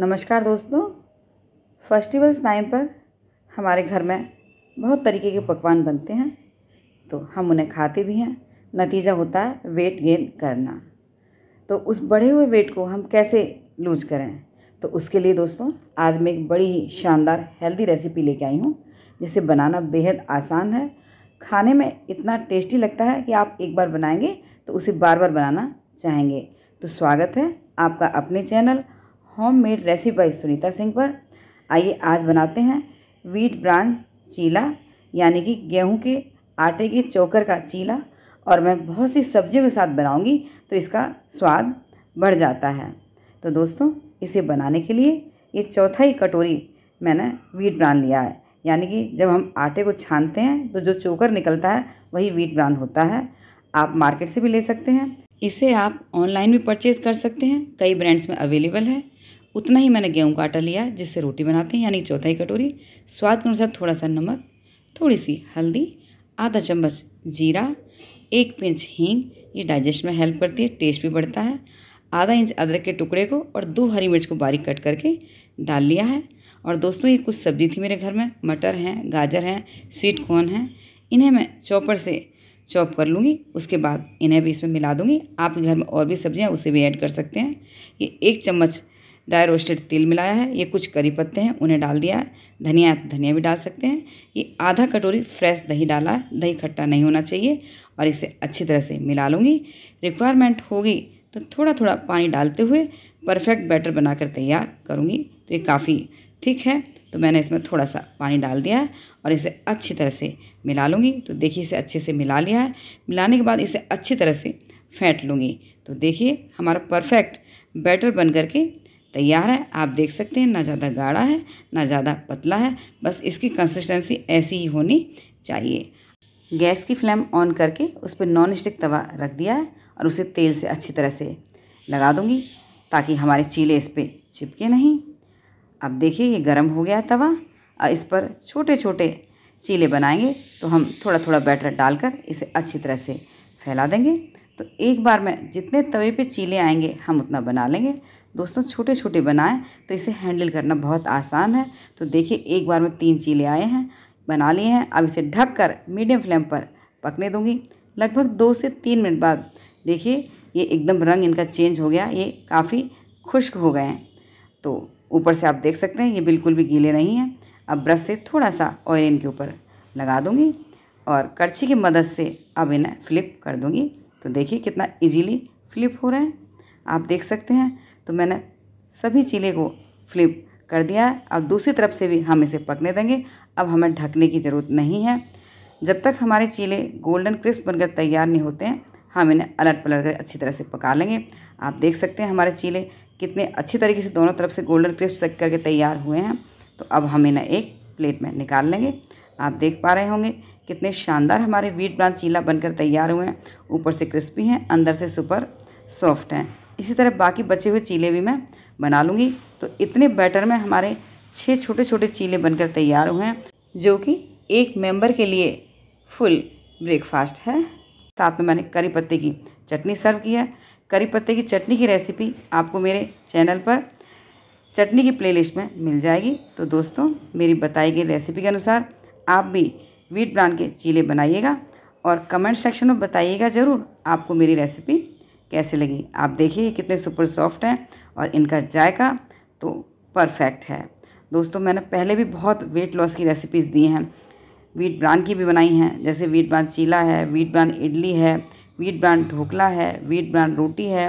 नमस्कार दोस्तों festivals time पर हमारे घर में बहुत तरीके के पकवान बनते हैं तो हम उन्हें खाते भी हैं नतीजा होता है वेट गेन करना तो उस बढ़े हुए वेट को हम कैसे लूज करें तो उसके लिए दोस्तों आज मैं एक बड़ी ही शानदार हेल्दी रेसिपी लेके आई हूँ जिसे बनाना बेहद आसान है खाने में इतना टेस्टी लगता है कि आप एक बार बनाएंगे तो उसे बार बार बनाना चाहेंगे तो स्वागत है आपका अपने channel home made recipe by Sunita Singh पर आइए आज बनाते हैं वीट ब्रांड चीला यानी कि गेहूं के आटे के चोकर का चीला और मैं बहुत सी सब्जियों के साथ बनाऊंगी तो इसका स्वाद बढ़ जाता है तो दोस्तों इसे बनाने के लिए ये चौथा ही कटोरी मैंने वीट ब्रांड लिया है यानी कि जब हम आटे को छानते हैं तो जो चोकर निकलता है वही वीट ब्रांड होता है आप मार्केट से भी ले सकते हैं इसे आप ऑनलाइन भी परचेज़ कर सकते हैं कई ब्रांड्स में अवेलेबल है उतना ही मैंने गेहूं का आटा लिया जिससे रोटी बनाते हैं यानी चौथाई कटोरी स्वाद के अनुसार थोड़ा सा नमक थोड़ी सी हल्दी आधा चम्मच जीरा एक पिंच हींग ये डाइजेस्ट में हेल्प करती है टेस्ट भी बढ़ता है आधा इंच अदरक के टुकड़े को और दो हरी मिर्च को बारीक कट करके डाल लिया है और दोस्तों ये कुछ सब्जी थी मेरे घर में मटर हैं गाजर हैं स्वीट कॉर्न हैं इन्हें मैं चॉपर से चॉप कर लूँगी उसके बाद इन्हें भी इसमें मिला दूँगी आपके घर में और भी सब्जियाँ उसे भी ऐड कर सकते हैं ये एक चम्मच ड्राई रोस्टेड तिल मिलाया है ये कुछ करी पत्ते हैं उन्हें डाल दिया है धनिया है तो धनिया भी डाल सकते हैं ये आधा कटोरी फ्रेश दही डाला है दही खट्टा नहीं होना चाहिए और इसे अच्छी तरह से मिला लूँगी रिक्वायरमेंट होगी तो थोड़ा थोड़ा पानी डालते हुए परफेक्ट बैटर बनाकर तैयार करूँगी तो ये काफ़ी थिक है तो मैंने इसमें थोड़ा सा पानी डाल दिया है और इसे अच्छी तरह से मिला लूँगी तो देखिए इसे अच्छे से मिला लिया है मिलाने के बाद इसे अच्छी तरह से फेंट लूँगी तो देखिए हमारा परफेक्ट बैटर बन करके तैयार है आप देख सकते हैं ना ज़्यादा गाढ़ा है ना ज़्यादा पतला है बस इसकी कंसिस्टेंसी ऐसी ही होनी चाहिए गैस की फ्लेम ऑन करके उस पर नॉन स्टिक तवा रख दिया है और उसे तेल से अच्छी तरह से लगा दूंगी ताकि हमारे चीले इस पर चिपके नहीं अब देखिए ये गर्म हो गया तवा और इस पर छोटे छोटे चीले बनाएंगे तो हम थोड़ा थोड़ा बैटर डालकर इसे अच्छी तरह से फैला देंगे तो एक बार में जितने तवे पे चीले आएंगे हम उतना बना लेंगे दोस्तों छोटे छोटे बनाएं तो इसे हैंडल करना बहुत आसान है तो देखिए एक बार में तीन चीले आए हैं बना लिए हैं अब इसे ढक कर मीडियम फ्लेम पर पकने दूँगी लगभग दो से तीन मिनट बाद देखिए ये एकदम रंग इनका चेंज हो गया ये काफ़ी खुश्क हो गए हैं तो ऊपर से आप देख सकते हैं ये बिल्कुल भी गीले नहीं हैं अब ब्रश से थोड़ा सा ऑयल इनके ऊपर लगा दूँगी और करछी की मदद से अब इन्हें फ्लिप कर दूँगी तो देखिए कितना इजीली फ्लिप हो रहे हैं आप देख सकते हैं तो मैंने सभी चीले को फ्लिप कर दिया है और दूसरी तरफ से भी हम इसे पकने देंगे अब हमें ढकने की ज़रूरत नहीं है जब तक हमारे चीले गोल्डन क्रिस्प बनकर तैयार नहीं होते हैं हम इन्हें अलट पलट कर अच्छी तरह से पका लेंगे आप देख सकते हैं हमारे चीले कितने अच्छी तरीके से दोनों तरफ से गोल्डन क्रिस्प सेक करके तैयार हुए हैं तो अब हम इन्हें एक प्लेट में निकाल लेंगे आप देख पा रहे होंगे कितने शानदार हमारे व्हीट ब्रांच चीला बनकर तैयार हुए हैं ऊपर से क्रिस्पी हैं अंदर से सुपर सॉफ्ट हैं इसी तरह बाकी बचे हुए चीले भी मैं बना लूँगी तो इतने बैटर में हमारे छः छोटे छोटे चीले बनकर तैयार हुए हैं जो कि एक मेम्बर के लिए फुल ब्रेकफास्ट है साथ में मैंने करी पत्ते की चटनी सर्व की है करी पत्ते की चटनी की रेसिपी आपको मेरे चैनल पर चटनी की प्लेलिस्ट में मिल जाएगी तो दोस्तों मेरी बताई गई रेसिपी के अनुसार आप भी वीट ब्रांड के चीले बनाइएगा और कमेंट सेक्शन में बताइएगा ज़रूर आपको मेरी रेसिपी कैसे लगी आप देखिए कितने सुपर सॉफ्ट हैं और इनका जायका तो परफेक्ट है दोस्तों मैंने पहले भी बहुत वेट लॉस की रेसिपीज़ दी हैं वीट ब्रांड की भी बनाई हैं जैसे वीट ब्रांड चीला है वीट ब्रांड इडली है वीट ब्रांड ढोकला है वीट ब्रांड रोटी है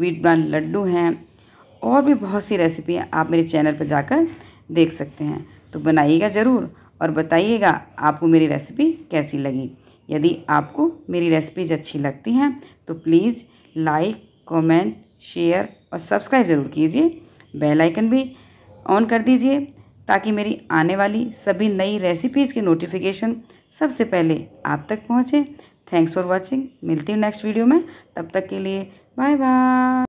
वीट ब्रांड लड्डू हैं और भी बहुत सी रेसिपी आप मेरे चैनल पर जाकर देख सकते हैं तो बनाइएगा ज़रूर और बताइएगा आपको मेरी रेसिपी कैसी लगी यदि आपको मेरी रेसिपीज अच्छी लगती हैं तो प्लीज़ लाइक कमेंट शेयर और सब्सक्राइब ज़रूर कीजिए बेल आइकन भी ऑन कर दीजिए ताकि मेरी आने वाली सभी नई रेसिपीज़ के नोटिफिकेशन सबसे पहले आप तक पहुँचें थैंक्स फॉर वॉचिंग मिलती हूँ नेक्स्ट वीडियो में तब तक के लिए बाय बाय